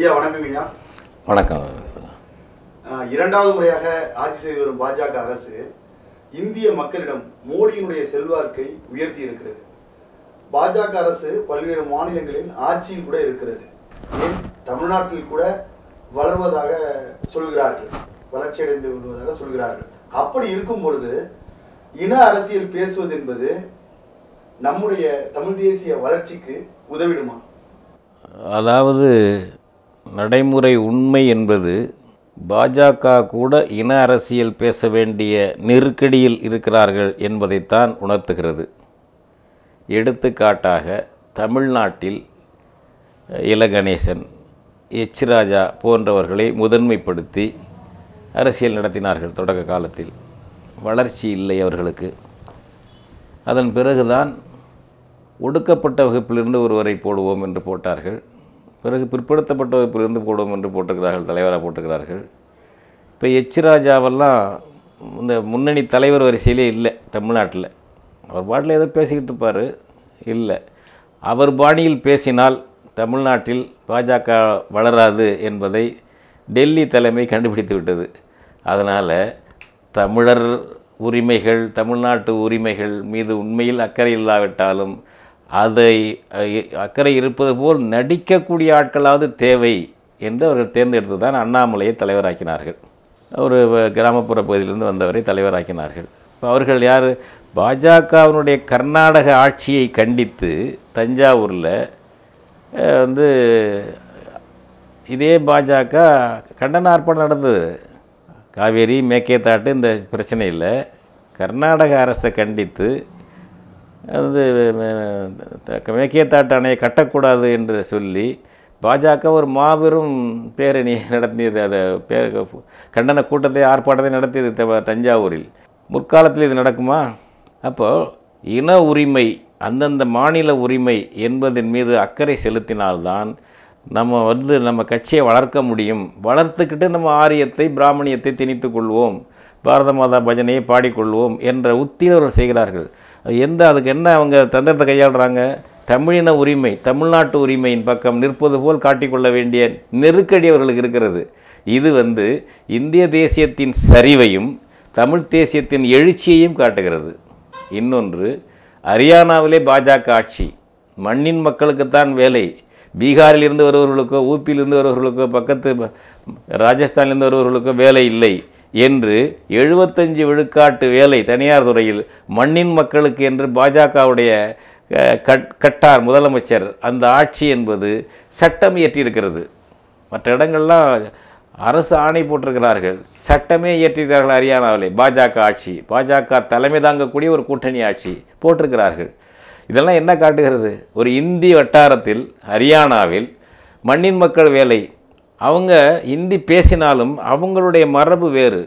ஐயா வணக்கம் ஐயா வணக்கம் இரண்டாவது முறையாக ஆட்சி செய்து வரும் பாஜக அரசு இந்திய மக்களிடம் மோடியினுடைய செல்வாக்கை உயர்த்தி இருக்கிறது பாஜக அரசு பல்வேறு மாநிலங்களில் ஆட்சியில் கூட இருக்கிறது ஏன் தமிழ்நாட்டில் கூட வளர்வதாக சொல்கிறார்கள் வளர்ச்சியடைந்து வருவதாக சொல்கிறார்கள் அப்படி இருக்கும் பொழுது இன அரசியல் பேசுவது என்பது நம்முடைய தமிழ் தேசிய வளர்ச்சிக்கு உதவிடுமா அதாவது நடைமுறை உண்மை என்பது பாஜக கூட இன அரசியல் பேச வேண்டிய நெருக்கடியில் இருக்கிறார்கள் என்பதைத்தான் உணர்த்துகிறது எடுத்துக்காட்டாக தமிழ்நாட்டில் இல கணேசன் எச் ராஜா போன்றவர்களை முதன்மைப்படுத்தி அரசியல் நடத்தினார்கள் தொடக்க காலத்தில் வளர்ச்சி இல்லை அவர்களுக்கு அதன் பிறகுதான் ஒடுக்கப்பட்ட வகுப்பிலிருந்து ஒருவரை போடுவோம் என்று போட்டார்கள் பிறகு பிற்படுத்தப்பட்ட வகுப்பிலிருந்து போடும் என்று போட்டிருக்கிறார்கள் தலைவராக போட்டிருக்கிறார்கள் இப்போ எச் ராஜாவெல்லாம் இந்த முன்னணி தலைவர் வரிசையிலே இல்லை தமிழ்நாட்டில் அவர் பாட்டில் ஏதோ பேசிக்கிட்டு இருப்பார் இல்லை அவர் பாணியில் பேசினால் தமிழ்நாட்டில் பாஜக வளராது என்பதை டெல்லி தலைமை கண்டுபிடித்து விட்டது அதனால் தமிழர் உரிமைகள் தமிழ்நாட்டு உரிமைகள் மீது உண்மையில் அக்கறை இல்லாவிட்டாலும் அதை அக்கறை இருப்பது போல் நடிக்கக்கூடிய ஆட்களாவது தேவை என்று அவர்கள் தேர்ந்தெடுத்து தான் அண்ணாமலையை தலைவராக்கினார்கள் ஒரு கிராமப்புற பகுதியிலிருந்து வந்தவரை தலைவராக்கினார்கள் இப்போ அவர்கள் யார் பாஜகவினுடைய கர்நாடக ஆட்சியை கண்டித்து தஞ்சாவூரில் வந்து இதே பாஜக கண்டன ஆர்ப்பாட்டம் நடந்தது காவேரி மேக்கே தாட்டு இந்த பிரச்சனையில் கர்நாடக அரசை கண்டித்து வந்து மேக்கே தாட்டு அணையை கட்டக்கூடாது என்று சொல்லி பாஜக ஒரு மாபெரும் பேரணியை நடத்தியது அதை பேர் கண்டன கூட்டத்தை ஆர்ப்பாட்டத்தை நடத்தியது தஞ்சாவூரில் முற்காலத்தில் இது நடக்குமா அப்போது இன உரிமை அந்தந்த மாநில உரிமை என்பதன் மீது அக்கறை செலுத்தினால்தான் நம்ம வந்து நம்ம கட்சியை வளர்க்க முடியும் வளர்த்துக்கிட்டு நம்ம ஆரியத்தை பிராமணியத்தை திணித்து கொள்வோம் பாரத மாதா பஜனையை பாடிக்கொள்வோம் என்ற உத்தியவர்கள் செய்கிறார்கள் எந்த அதுக்கு என்ன அவங்க தந்திரத்தை கையாளுறாங்க தமிழின உரிமை தமிழ்நாட்டு உரிமையின் பக்கம் நிற்பது போல் காட்டிக்கொள்ள வேண்டிய நெருக்கடி அவர்களுக்கு இருக்கிறது இது வந்து இந்திய தேசியத்தின் சரிவையும் தமிழ் தேசியத்தின் எழுச்சியையும் காட்டுகிறது இன்னொன்று ஹரியானாவிலே பாஜக ஆட்சி மண்ணின் மக்களுக்குத்தான் வேலை பீகாரில் இருந்து வருபவர்களுக்கோ ஊப்பியிலிருந்து வருபவர்களுக்கோ பக்கத்து ராஜஸ்தான்லேருந்து வருபவர்களுக்கோ வேலை இல்லை என்று எழுபத்தஞ்சு விழுக்காட்டு வேலை தனியார் துறையில் மண்ணின் மக்களுக்கு என்று பாஜகவுடைய கட் கட்டார் முதலமைச்சர் அந்த ஆட்சி என்பது சட்டம் இயற்றியிருக்கிறது மற்ற இடங்கள்லாம் அரசு ஆணை போட்டிருக்கிறார்கள் சட்டமே இயற்றிருக்கிறார்கள் ஹரியானாவிலே பாஜக ஆட்சி பாஜக தலைமை தாங்கக்கூடிய ஒரு கூட்டணி ஆட்சி போட்டிருக்கிறார்கள் இதெல்லாம் என்ன காட்டுகிறது ஒரு இந்தி வட்டாரத்தில் ஹரியானாவில் மண்ணின் மக்கள் வேலை அவங்க இந்தி பேசினாலும் அவங்களுடைய மரபு வேறு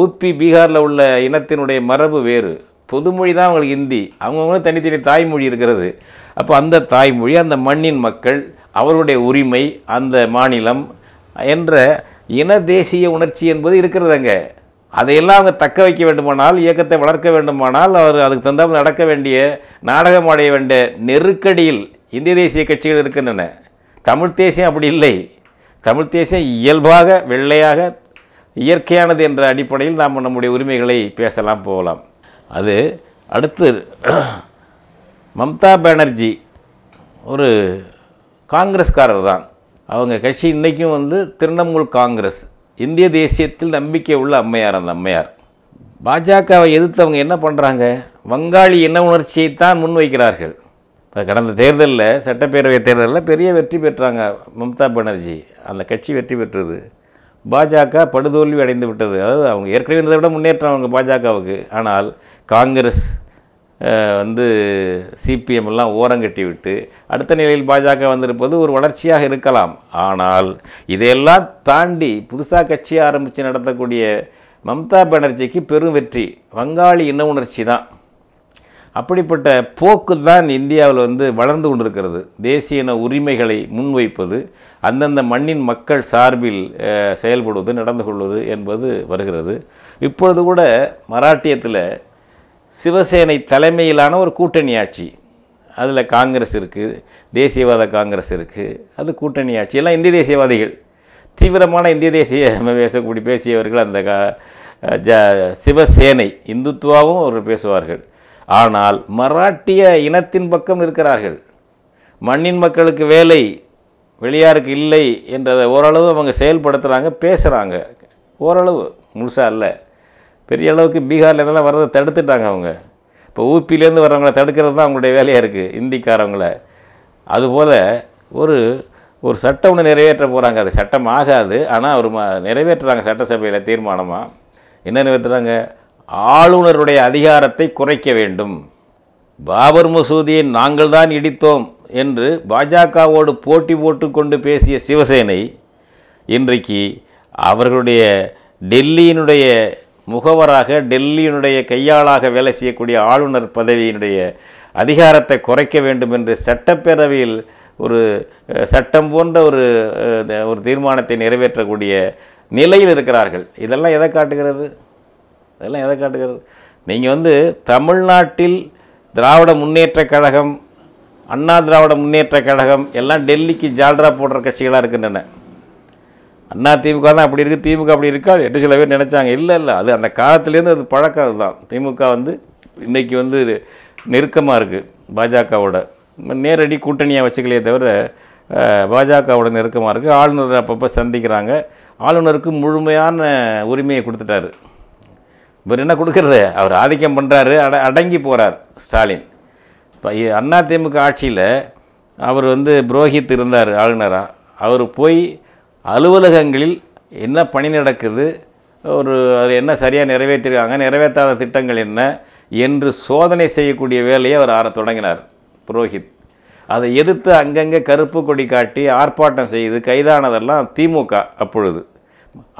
ஊபி பீகாரில் உள்ள இனத்தினுடைய மரபு வேறு பொதுமொழி தான் அவங்களுக்கு ஹிந்தி அவங்கவுங்களும் தனித்தனி தாய்மொழி இருக்கிறது அப்போ அந்த தாய்மொழி அந்த மண்ணின் மக்கள் அவருடைய உரிமை அந்த மாநிலம் என்ற இன தேசிய உணர்ச்சி என்பது அங்கே அதையெல்லாம் அவங்க தக்க வைக்க வேண்டுமானால் இயக்கத்தை வளர்க்க வேண்டுமானால் அவர் அதுக்கு தந்தாமல் நடக்க வேண்டிய நாடகம் அடைய வேண்டிய நெருக்கடியில் இந்திய தேசிய கட்சிகள் இருக்கின்றன தமிழ் தேசியம் அப்படி இல்லை தமிழ் தேசியம் இயல்பாக வெள்ளையாக இயற்கையானது என்ற அடிப்படையில் நாம் நம்முடைய உரிமைகளை பேசலாம் போகலாம் அது அடுத்து மம்தா பானர்ஜி ஒரு காங்கிரஸ்காரர் தான் அவங்க கட்சி இன்றைக்கும் வந்து திரிணாமுல் காங்கிரஸ் இந்திய தேசியத்தில் நம்பிக்கை உள்ள அம்மையார் அந்த அம்மையார் பாஜகவை எதிர்த்து அவங்க என்ன பண்ணுறாங்க வங்காளி இன உணர்ச்சியைத்தான் முன்வைக்கிறார்கள் இப்போ கடந்த தேர்தலில் சட்டப்பேரவை தேர்தலில் பெரிய வெற்றி பெற்றாங்க மம்தா பானர்ஜி அந்த கட்சி வெற்றி பெற்றது பாஜக படுதோல்வி அடைந்து விட்டது அதாவது அவங்க ஏற்கனவே இருந்ததை விட முன்னேற்றம் அவங்க பாஜகவுக்கு ஆனால் காங்கிரஸ் வந்து சிபிஎம் எல்லாம் கட்டி விட்டு அடுத்த நிலையில் பாஜக வந்திருப்பது ஒரு வளர்ச்சியாக இருக்கலாம் ஆனால் இதையெல்லாம் தாண்டி புதுசாக கட்சி ஆரம்பித்து நடத்தக்கூடிய மம்தா பானர்ஜிக்கு பெரும் வெற்றி வங்காளி இன உணர்ச்சி தான் அப்படிப்பட்ட போக்கு தான் இந்தியாவில் வந்து வளர்ந்து கொண்டிருக்கிறது தேசியன உரிமைகளை முன்வைப்பது அந்தந்த மண்ணின் மக்கள் சார்பில் செயல்படுவது நடந்து கொள்வது என்பது வருகிறது இப்பொழுது கூட மராட்டியத்தில் சிவசேனை தலைமையிலான ஒரு கூட்டணி ஆட்சி அதில் காங்கிரஸ் இருக்குது தேசியவாத காங்கிரஸ் இருக்குது அது கூட்டணி ஆட்சி எல்லாம் இந்திய தேசியவாதிகள் தீவிரமான இந்திய தேசிய பேசக்கூடிய பேசியவர்கள் அந்த ஜ சிவசேனை இந்துத்துவாவும் அவர்கள் பேசுவார்கள் ஆனால் மராட்டிய இனத்தின் பக்கம் இருக்கிறார்கள் மண்ணின் மக்களுக்கு வேலை வெளியாருக்கு இல்லை என்றதை ஓரளவு அவங்க செயல்படுத்துகிறாங்க பேசுகிறாங்க ஓரளவு முழுசாக இல்லை பெரிய அளவுக்கு பீகாரில் இதெல்லாம் வர்றதை தடுத்துட்டாங்க அவங்க இப்போ ஊப்பிலேருந்து வரவங்களை தடுக்கிறது தான் அவங்களுடைய வேலையாக இருக்குது இந்திக்காரவங்கள அதுபோல் ஒரு ஒரு சட்டம் ஒன்று நிறைவேற்ற போகிறாங்க அது சட்டம் ஆகாது ஆனால் ஒரு ம நிறைவேற்றுறாங்க சட்டசபையில் தீர்மானமாக என்ன நிறைவேற்றுறாங்க ஆளுநருடைய அதிகாரத்தை குறைக்க வேண்டும் பாபர் மசூதியை நாங்கள் தான் இடித்தோம் என்று பாஜகவோடு போட்டி போட்டுக்கொண்டு பேசிய சிவசேனை இன்றைக்கு அவர்களுடைய டெல்லியினுடைய முகவராக டெல்லியினுடைய கையாளாக வேலை செய்யக்கூடிய ஆளுநர் பதவியினுடைய அதிகாரத்தை குறைக்க வேண்டும் என்று சட்டப்பேரவையில் ஒரு சட்டம் போன்ற ஒரு ஒரு தீர்மானத்தை நிறைவேற்றக்கூடிய நிலையில் இருக்கிறார்கள் இதெல்லாம் எதை காட்டுகிறது அதெல்லாம் எதை காட்டுகிறது நீங்கள் வந்து தமிழ்நாட்டில் திராவிட முன்னேற்ற கழகம் அண்ணா திராவிட முன்னேற்ற கழகம் எல்லாம் டெல்லிக்கு ஜால்ரா போடுற கட்சிகளாக இருக்கின்றன அண்ணா திமுக தான் அப்படி இருக்குது திமுக அப்படி இருக்கா எட்டு சில பேர் நினச்சாங்க இல்லை இல்லை அது அந்த காலத்துலேருந்து அது பழக்கம் அதுதான் திமுக வந்து இன்றைக்கி வந்து நெருக்கமாக இருக்குது பாஜகவோட நேரடி கூட்டணியாக வச்சுக்கலையே தவிர பாஜகவோட நெருக்கமாக இருக்குது ஆளுநர் அப்பப்போ சந்திக்கிறாங்க ஆளுநருக்கு முழுமையான உரிமையை கொடுத்துட்டாரு இவர் என்ன கொடுக்கறது அவர் ஆதிக்கம் பண்ணுறாரு அட அடங்கி போகிறார் ஸ்டாலின் இப்போ அண்ணா திமுக ஆட்சியில் அவர் வந்து புரோஹித் இருந்தார் ஆளுநராக அவர் போய் அலுவலகங்களில் என்ன பணி நடக்குது ஒரு அது என்ன சரியாக நிறைவேற்றிருக்காங்க நிறைவேற்றாத திட்டங்கள் என்ன என்று சோதனை செய்யக்கூடிய வேலையை அவர் ஆற தொடங்கினார் புரோஹித் அதை எதிர்த்து அங்கங்கே கருப்பு கொடி காட்டி ஆர்ப்பாட்டம் செய்து கைதானதெல்லாம் திமுக அப்பொழுது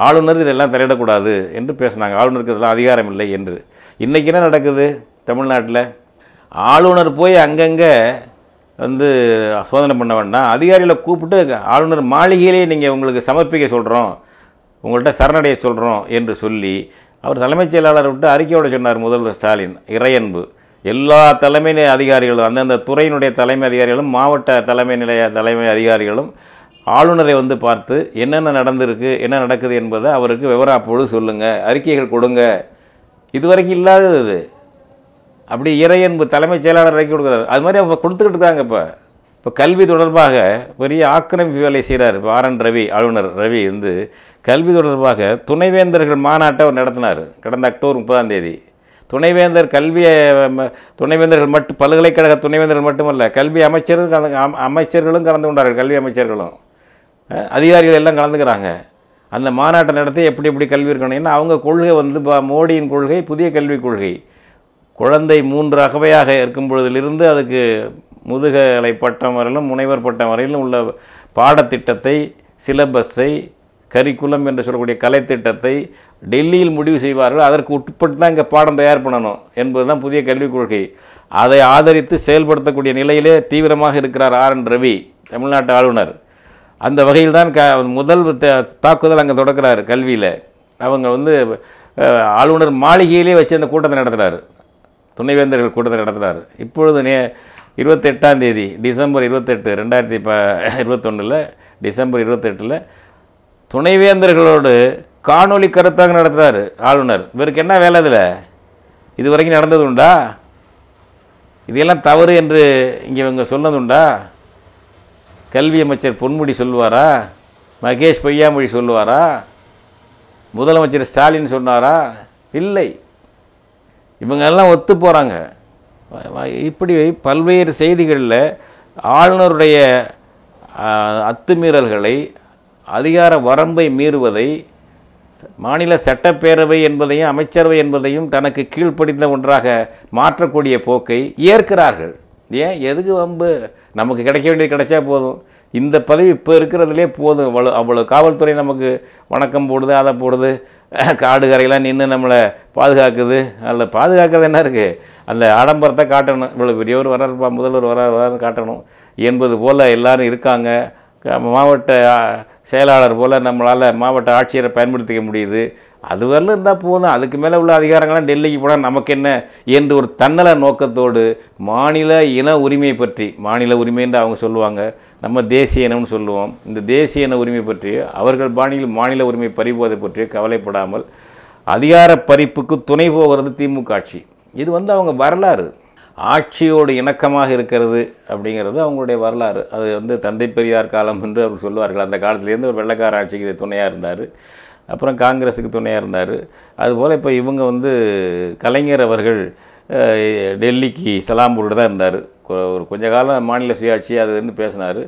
ஆளுநர் இதெல்லாம் தலையிடக்கூடாது என்று பேசினாங்க ஆளுநருக்கு இதெல்லாம் அதிகாரம் இல்லை என்று இன்றைக்கி என்ன நடக்குது தமிழ்நாட்டில் ஆளுநர் போய் அங்கங்கே வந்து சோதனை பண்ண வேண்டாம் அதிகாரிகளை கூப்பிட்டு ஆளுநர் மாளிகையிலே நீங்கள் உங்களுக்கு சமர்ப்பிக்க சொல்கிறோம் உங்கள்கிட்ட சரணடைய சொல்கிறோம் என்று சொல்லி அவர் தலைமைச் செயலாளர் விட்டு அறிக்கையோடு சொன்னார் முதல்வர் ஸ்டாலின் இறையன்பு எல்லா தலைமை அதிகாரிகளும் அந்தந்த துறையினுடைய தலைமை அதிகாரிகளும் மாவட்ட தலைமை நிலைய தலைமை அதிகாரிகளும் ஆளுநரை வந்து பார்த்து என்னென்ன நடந்திருக்கு என்ன நடக்குது என்பதை அவருக்கு விவரம் அப்பொழுது சொல்லுங்கள் அறிக்கைகள் கொடுங்க இதுவரைக்கும் இல்லாதது அது அப்படி இறையன்பு தலைமைச் செயலாளர் அறிக்கை கொடுக்குறாரு அது மாதிரி அவங்க கொடுத்துக்கிட்டு இருக்காங்க இப்போ இப்போ கல்வி தொடர்பாக பெரிய ஆக்கிரமிப்பு வேலை செய்கிறார் இப்போ ஆர் என் ரவி ஆளுநர் ரவி வந்து கல்வி தொடர்பாக துணைவேந்தர்கள் மாநாட்டை அவர் நடத்தினார் கடந்த அக்டோபர் முப்பதாம் தேதி துணைவேந்தர் கல்வியை துணைவேந்தர்கள் மட்டும் பல்கலைக்கழக துணைவேந்தர்கள் மட்டுமல்ல கல்வி அமைச்சரும் கலந்து அமைச்சர்களும் கலந்து கொண்டார்கள் கல்வி அமைச்சர்களும் அதிகாரிகள் எல்லாம் கலந்துக்கிறாங்க அந்த மாநாட்டை நடத்தி எப்படி எப்படி கல்வி இருக்கணும் அவங்க கொள்கை வந்து மோடியின் கொள்கை புதிய கல்விக் கொள்கை குழந்தை மூன்று அகவையாக இருக்கும் பொழுதிலிருந்து அதுக்கு முதுகலை பட்டம் வரையிலும் முனைவர் பட்டம் வரையிலும் உள்ள பாடத்திட்டத்தை சிலபஸை கரிக்குலம் என்று சொல்லக்கூடிய கலைத்திட்டத்தை டெல்லியில் முடிவு செய்வார்கள் அதற்கு உட்பட்டு தான் இங்கே பாடம் தயார் பண்ணணும் என்பது தான் புதிய கல்விக் கொள்கை அதை ஆதரித்து செயல்படுத்தக்கூடிய நிலையிலே தீவிரமாக இருக்கிறார் ஆர் என் ரவி தமிழ்நாட்டு ஆளுநர் அந்த வகையில் தான் க முதல் தாக்குதல் அங்கே தொடக்கிறார் கல்வியில் அவங்க வந்து ஆளுநர் மாளிகையிலே வச்சு அந்த கூட்டத்தை நடத்துகிறார் துணைவேந்தர்கள் கூட்டத்தை நடத்துகிறார் இப்பொழுது நே இருபத்தெட்டாம் தேதி டிசம்பர் இருபத்தெட்டு ரெண்டாயிரத்தி ப இருபத்தொன்னில் டிசம்பர் இருபத்தெட்டில் துணைவேந்தர்களோடு காணொலி கருத்தாங்க நடத்துகிறார் ஆளுநர் இவருக்கு என்ன வேலை அதில் இது வரைக்கும் நடந்தது உண்டா இதெல்லாம் தவறு என்று இங்கே இவங்க சொன்னதுண்டா கல்வி அமைச்சர் பொன்முடி சொல்லுவாரா மகேஷ் பொய்யாமொழி சொல்லுவாரா முதலமைச்சர் ஸ்டாலின் சொன்னாரா இல்லை இவங்கெல்லாம் ஒத்து போகிறாங்க இப்படி பல்வேறு செய்திகளில் ஆளுநருடைய அத்துமீறல்களை அதிகார வரம்பை மீறுவதை மாநில சட்டப்பேரவை என்பதையும் அமைச்சரவை என்பதையும் தனக்கு கீழ்ப்படிந்த ஒன்றாக மாற்றக்கூடிய போக்கை ஏற்கிறார்கள் ஏன் எதுக்கு வம்பு நமக்கு கிடைக்க வேண்டியது கிடைச்சா போதும் இந்த பதவி இப்போ இருக்கிறதுலே போதும் அவ்வளோ அவ்வளோ காவல்துறை நமக்கு வணக்கம் போடுது அதை போடுது காடு கரையெல்லாம் நின்று நம்மளை பாதுகாக்குது அதில் பாதுகாக்கிறது என்ன இருக்குது அந்த ஆடம்பரத்தை காட்டணும் இவ்வளோ பெரியவர் வரப்பா முதல்வர் வர வர்றாரு காட்டணும் என்பது போல் எல்லோரும் இருக்காங்க மாவட்ட செயலாளர் போல் நம்மளால் மாவட்ட ஆட்சியரை பயன்படுத்திக்க முடியுது அது வரல இருந்தால் போதும் அதுக்கு மேலே உள்ள அதிகாரங்கள்லாம் டெல்லிக்கு போனால் நமக்கு என்ன என்று ஒரு தன்னல நோக்கத்தோடு மாநில இன உரிமையை பற்றி மாநில உரிமைன்னு அவங்க சொல்லுவாங்க நம்ம தேசிய இனம்னு சொல்லுவோம் இந்த தேசிய இன உரிமை பற்றி அவர்கள் பாணியில் மாநில உரிமை பறிப்பதை பற்றி கவலைப்படாமல் அதிகார பறிப்புக்கு துணை போகிறது திமுக ஆட்சி இது வந்து அவங்க வரலாறு ஆட்சியோடு இணக்கமாக இருக்கிறது அப்படிங்கிறது அவங்களுடைய வரலாறு அது வந்து தந்தை பெரியார் காலம் என்று அவர் சொல்லுவார்கள் அந்த காலத்துலேருந்து ஒரு வெள்ளக்கார ஆட்சிக்கு இது துணையாக இருந்தார் அப்புறம் காங்கிரஸுக்கு துணையாக இருந்தார் அதுபோல் இப்போ இவங்க வந்து கலைஞர் அவர்கள் டெல்லிக்கு சலாம் போட்டு தான் இருந்தார் ஒரு கொஞ்ச காலம் மாநில சுயாட்சி அது வந்து பேசினார்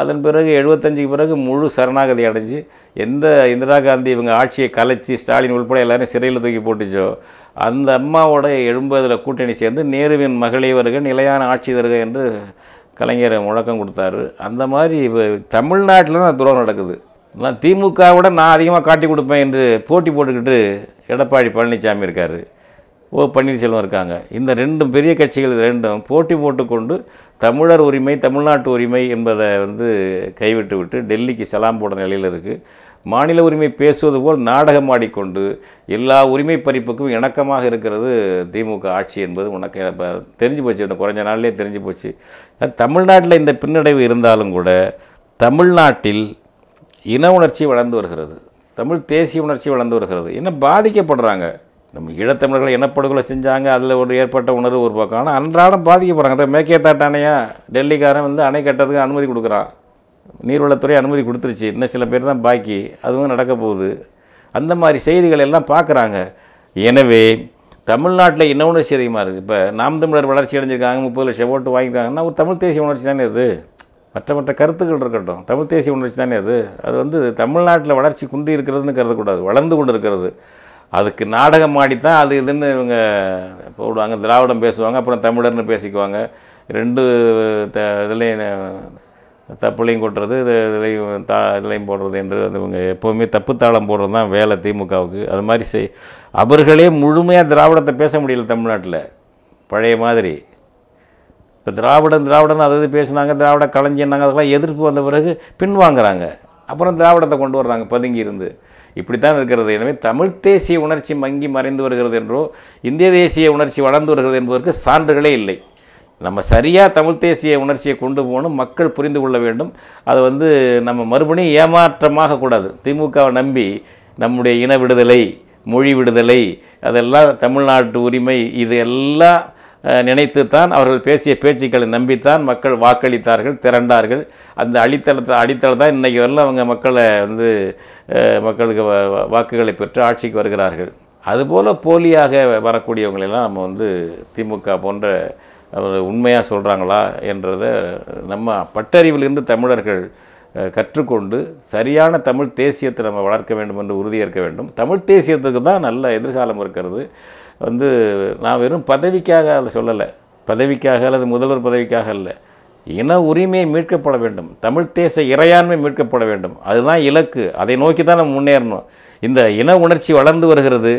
அதன் பிறகு எழுபத்தஞ்சுக்கு பிறகு முழு சரணாகதி அடைஞ்சு எந்த இந்திரா காந்தி இவங்க ஆட்சியை கலைச்சி ஸ்டாலின் உள்பட எல்லாரும் சிறையில் தூக்கி போட்டுச்சோ அந்த அம்மாவோட எழும்பதில் கூட்டணி சேர்ந்து நேருவின் மகளிவர்கள் நிலையான ஆட்சி தருக என்று கலைஞர் முழக்கம் கொடுத்தாரு அந்த மாதிரி இப்போ தமிழ்நாட்டில் தான் துரோகம் நடக்குது நான் விட நான் அதிகமாக காட்டி கொடுப்பேன் என்று போட்டி போட்டுக்கிட்டு எடப்பாடி பழனிசாமி இருக்கார் ஓ பன்னீர்செல்வம் இருக்காங்க இந்த ரெண்டும் பெரிய கட்சிகள் ரெண்டும் போட்டி போட்டுக்கொண்டு தமிழர் உரிமை தமிழ்நாட்டு உரிமை என்பதை வந்து கைவிட்டு விட்டு டெல்லிக்கு சலாம் போட நிலையில் இருக்குது மாநில உரிமை பேசுவது போல் நாடகமாடிக்கொண்டு எல்லா உரிமை பறிப்புக்கும் இணக்கமாக இருக்கிறது திமுக ஆட்சி என்பது உனக்கு தெரிஞ்சு போச்சு அந்த குறைஞ்ச நாள்லேயே தெரிஞ்சு போச்சு தமிழ்நாட்டில் இந்த பின்னடைவு இருந்தாலும் கூட தமிழ்நாட்டில் இன உணர்ச்சி வளர்ந்து வருகிறது தமிழ் தேசிய உணர்ச்சி வளர்ந்து வருகிறது என்ன பாதிக்கப்படுறாங்க நம்ம ஈழத்தமிழர்கள் இனப்படுகொலை செஞ்சாங்க அதில் ஒரு ஏற்பட்ட உணர்வு ஒரு பக்கம் ஆனால் அன்றாடம் பாதிக்கப்படுறாங்க அதான் மேக்கே தாட்டானையா டெல்லிக்காரன் வந்து அணை கட்டதுக்கு அனுமதி கொடுக்குறான் நீர்வளத்துறை அனுமதி கொடுத்துருச்சு இன்னும் சில பேர் தான் பாக்கி அதுவும் நடக்க போகுது அந்த மாதிரி செய்திகள் எல்லாம் பார்க்குறாங்க எனவே தமிழ்நாட்டில் இன்ன உணர்ச்சி அதிகமாக இருக்குது இப்போ நாம் தமிழர் வளர்ச்சி அடைஞ்சிருக்காங்க முப்பது லட்சம் ஓட்டு வாங்கியிருக்காங்கன்னா ஒரு தமிழ் தேசிய உணர்ச்சி தானே அது மற்ற மற்ற கருத்துக்கள் இருக்கட்டும் தமிழ் தேசிய உணர்ச்சி தானே அது அது வந்து தமிழ்நாட்டில் வளர்ச்சி குன்றி இருக்கிறதுன்னு கருதக்கூடாது வளர்ந்து கொண்டு இருக்கிறது அதுக்கு நாடகம் ஆடித்தான் அது இதுன்னு இவங்க போடுவாங்க திராவிடம் பேசுவாங்க அப்புறம் தமிழர்னு பேசிக்குவாங்க ரெண்டு த இதுலேயும் தப்புலையும் கொட்டுறது இது இதுலேயும் தா இதுலையும் போடுறது என்று இவங்க எப்போவுமே தப்பு தாளம் போடுறது தான் வேலை திமுகவுக்கு அது மாதிரி செய் அவர்களே முழுமையாக திராவிடத்தை பேச முடியல தமிழ்நாட்டில் பழைய மாதிரி இப்போ திராவிடன் திராவிடன் அதை பேசினாங்க திராவிட கலைஞர்னாங்க அதெல்லாம் எதிர்ப்பு வந்த பிறகு பின்வாங்குறாங்க அப்புறம் திராவிடத்தை கொண்டு வர்றாங்க பதுங்கி இருந்து இப்படித்தான் இருக்கிறது எனவே தமிழ் தேசிய உணர்ச்சி மங்கி மறைந்து வருகிறது என்றோ இந்திய தேசிய உணர்ச்சி வளர்ந்து வருகிறது என்பதற்கு சான்றுகளே இல்லை நம்ம சரியாக தமிழ் தேசிய உணர்ச்சியை கொண்டு போகணும் மக்கள் புரிந்து கொள்ள வேண்டும் அதை வந்து நம்ம மறுபடியும் ஏமாற்றமாக கூடாது திமுகவை நம்பி நம்முடைய இன விடுதலை மொழி விடுதலை அதெல்லாம் தமிழ்நாட்டு உரிமை இது எல்லாம் நினைத்துத்தான் அவர்கள் பேசிய பேச்சுக்களை நம்பித்தான் மக்கள் வாக்களித்தார்கள் திரண்டார்கள் அந்த அடித்தளத்தை அடித்தளம் தான் இன்றைக்கி வரலாம் அவங்க மக்களை வந்து மக்களுக்கு வாக்குகளை பெற்று ஆட்சிக்கு வருகிறார்கள் அதுபோல் போலியாக வரக்கூடியவங்களெல்லாம் நம்ம வந்து திமுக போன்ற அவர் உண்மையாக சொல்கிறாங்களா என்றதை நம்ம பட்டறிவிலிருந்து தமிழர்கள் கற்றுக்கொண்டு சரியான தமிழ் தேசியத்தை நம்ம வளர்க்க வேண்டும் என்று உறுதியேற்க வேண்டும் தமிழ் தேசியத்துக்கு தான் நல்ல எதிர்காலம் இருக்கிறது வந்து நான் வெறும் பதவிக்காக அதை சொல்லலை பதவிக்காக அல்லது முதல்வர் பதவிக்காக இல்லை இன உரிமையை மீட்கப்பட வேண்டும் தமிழ் தேச இறையாண்மை மீட்கப்பட வேண்டும் அதுதான் இலக்கு அதை நோக்கி தான் நம்ம முன்னேறணும் இந்த இன உணர்ச்சி வளர்ந்து வருகிறது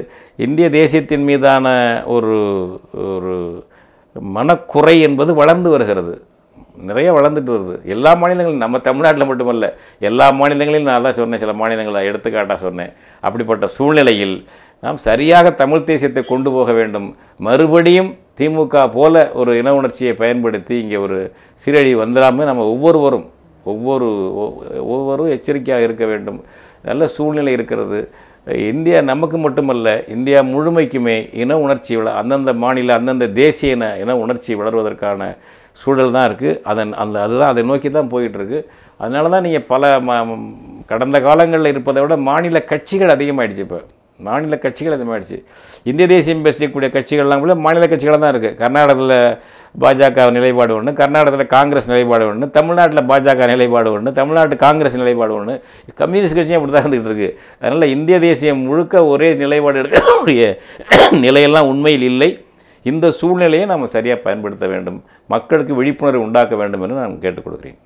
இந்திய தேசியத்தின் மீதான ஒரு ஒரு மனக்குறை என்பது வளர்ந்து வருகிறது நிறைய வளர்ந்துட்டு வருது எல்லா மாநிலங்களும் நம்ம தமிழ்நாட்டில் மட்டுமல்ல எல்லா மாநிலங்களிலும் நான் தான் சொன்னேன் சில மாநிலங்களை எடுத்துக்காட்டாக சொன்னேன் அப்படிப்பட்ட சூழ்நிலையில் நாம் சரியாக தமிழ் தேசியத்தை கொண்டு போக வேண்டும் மறுபடியும் திமுக போல ஒரு இன உணர்ச்சியை பயன்படுத்தி இங்கே ஒரு சீரழி வந்துடாமல் நம்ம ஒவ்வொருவரும் ஒவ்வொரு ஒவ்வொரு எச்சரிக்கையாக இருக்க வேண்டும் நல்ல சூழ்நிலை இருக்கிறது இந்தியா நமக்கு மட்டுமல்ல இந்தியா முழுமைக்குமே இன உணர்ச்சி விள அந்தந்த மாநில அந்தந்த தேசிய இன இன உணர்ச்சி வளர்வதற்கான சூழல் தான் இருக்குது அதன் அந்த அதுதான் அதை நோக்கி தான் போயிட்டுருக்கு அதனால தான் நீங்கள் பல கடந்த காலங்களில் இருப்பதை விட மாநில கட்சிகள் அதிகமாகிடுச்சு இப்போ மாநில கட்சிகள் அது மாதிரி இந்திய தேசியம் பேசக்கூடிய கட்சிகள்லாம் கூட மாநில கட்சிகளாக தான் இருக்குது கர்நாடகத்தில் பாஜக நிலைப்பாடு ஒன்று கர்நாடகத்தில் காங்கிரஸ் நிலைப்பாடு ஒன்று தமிழ்நாட்டில் பாஜக நிலைப்பாடு ஒன்று தமிழ்நாட்டு காங்கிரஸ் நிலைப்பாடு ஒன்று கம்யூனிஸ்ட் கட்சியும் அப்படி தான் இருந்துகிட்டு இருக்குது அதனால் இந்திய தேசியம் முழுக்க ஒரே நிலைப்பாடு எடுக்கக்கூடிய நிலையெல்லாம் உண்மையில் இல்லை இந்த சூழ்நிலையை நாம் சரியாக பயன்படுத்த வேண்டும் மக்களுக்கு விழிப்புணர்வு உண்டாக்க வேண்டும் என்று நான் கேட்டுக்கொள்கிறேன்